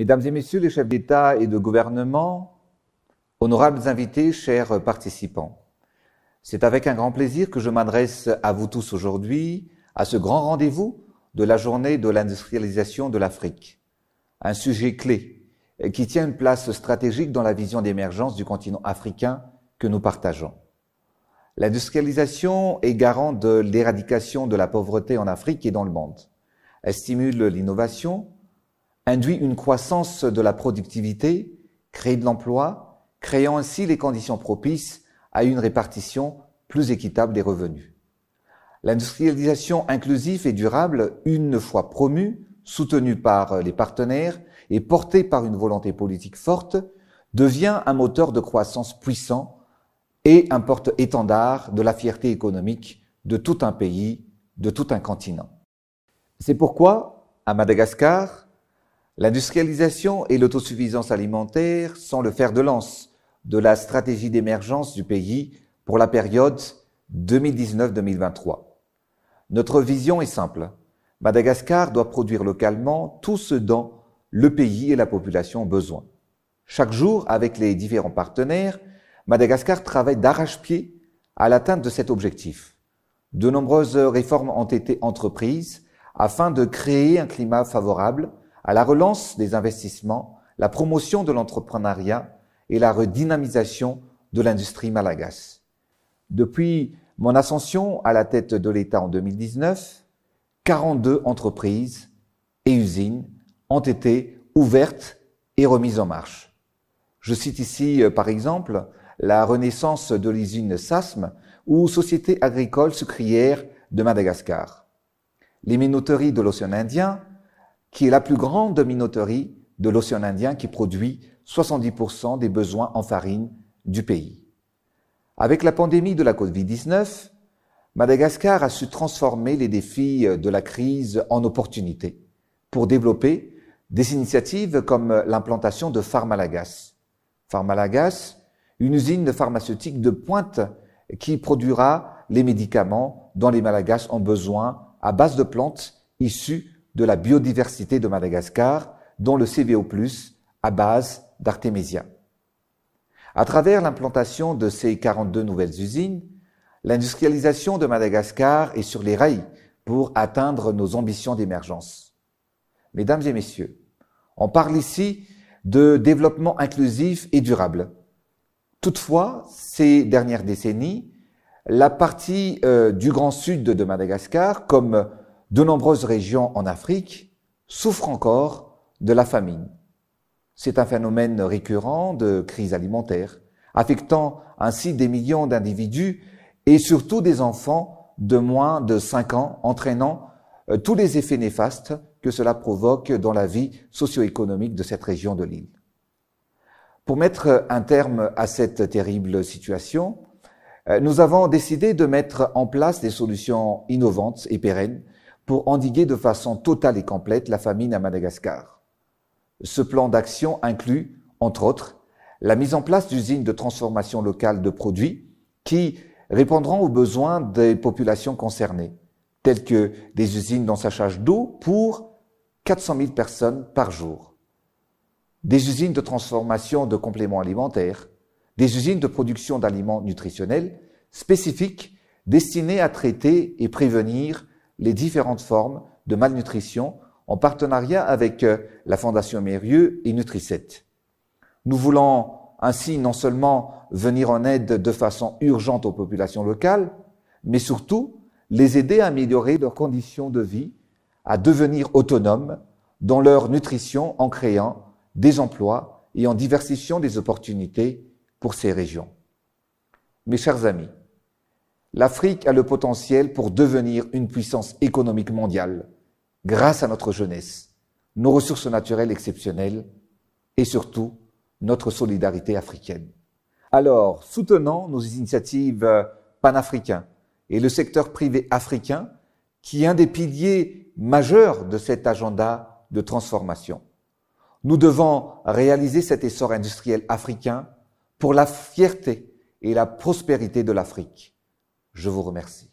Mesdames et messieurs les chefs d'État et de gouvernement, honorables invités, chers participants, c'est avec un grand plaisir que je m'adresse à vous tous aujourd'hui, à ce grand rendez-vous de la journée de l'industrialisation de l'Afrique, un sujet clé qui tient une place stratégique dans la vision d'émergence du continent africain que nous partageons. L'industrialisation est garante de l'éradication de la pauvreté en Afrique et dans le monde. Elle stimule l'innovation, induit une croissance de la productivité, crée de l'emploi, créant ainsi les conditions propices à une répartition plus équitable des revenus. L'industrialisation inclusive et durable, une fois promue, soutenue par les partenaires et portée par une volonté politique forte, devient un moteur de croissance puissant et un porte-étendard de la fierté économique de tout un pays, de tout un continent. C'est pourquoi, à Madagascar, L'industrialisation et l'autosuffisance alimentaire sont le fer de lance de la stratégie d'émergence du pays pour la période 2019-2023. Notre vision est simple. Madagascar doit produire localement tout ce dont le pays et la population ont besoin. Chaque jour, avec les différents partenaires, Madagascar travaille d'arrache-pied à l'atteinte de cet objectif. De nombreuses réformes ont été entreprises afin de créer un climat favorable à la relance des investissements, la promotion de l'entrepreneuriat et la redynamisation de l'industrie malagasse. Depuis mon ascension à la tête de l'État en 2019, 42 entreprises et usines ont été ouvertes et remises en marche. Je cite ici, euh, par exemple, la renaissance de l'usine SASM ou Société agricole sucrière de Madagascar, les minoteries de l'océan Indien, qui est la plus grande minoterie de l'océan Indien qui produit 70% des besoins en farine du pays. Avec la pandémie de la Covid-19, Madagascar a su transformer les défis de la crise en opportunités pour développer des initiatives comme l'implantation de Pharmalagas. Pharmalagas, une usine pharmaceutique de pointe qui produira les médicaments dont les Malagas ont besoin à base de plantes issues de la biodiversité de Madagascar, dont le CVO+, à base d'artémisia. À travers l'implantation de ces 42 nouvelles usines, l'industrialisation de Madagascar est sur les rails pour atteindre nos ambitions d'émergence. Mesdames et messieurs, on parle ici de développement inclusif et durable. Toutefois, ces dernières décennies, la partie euh, du Grand Sud de Madagascar, comme de nombreuses régions en Afrique souffrent encore de la famine. C'est un phénomène récurrent de crise alimentaire, affectant ainsi des millions d'individus et surtout des enfants de moins de 5 ans, entraînant euh, tous les effets néfastes que cela provoque dans la vie socio-économique de cette région de l'île. Pour mettre un terme à cette terrible situation, euh, nous avons décidé de mettre en place des solutions innovantes et pérennes pour endiguer de façon totale et complète la famine à Madagascar. Ce plan d'action inclut, entre autres, la mise en place d'usines de transformation locale de produits qui répondront aux besoins des populations concernées, telles que des usines d'ensachage d'eau pour 400 000 personnes par jour, des usines de transformation de compléments alimentaires, des usines de production d'aliments nutritionnels spécifiques destinées à traiter et prévenir les différentes formes de malnutrition en partenariat avec euh, la Fondation Mérieux et Nutricet. Nous voulons ainsi non seulement venir en aide de façon urgente aux populations locales, mais surtout les aider à améliorer leurs conditions de vie, à devenir autonomes dans leur nutrition en créant des emplois et en diversifiant des opportunités pour ces régions. Mes chers amis, L'Afrique a le potentiel pour devenir une puissance économique mondiale grâce à notre jeunesse, nos ressources naturelles exceptionnelles et surtout notre solidarité africaine. Alors, soutenons nos initiatives euh, panafricaines et le secteur privé africain qui est un des piliers majeurs de cet agenda de transformation. Nous devons réaliser cet essor industriel africain pour la fierté et la prospérité de l'Afrique. Je vous remercie.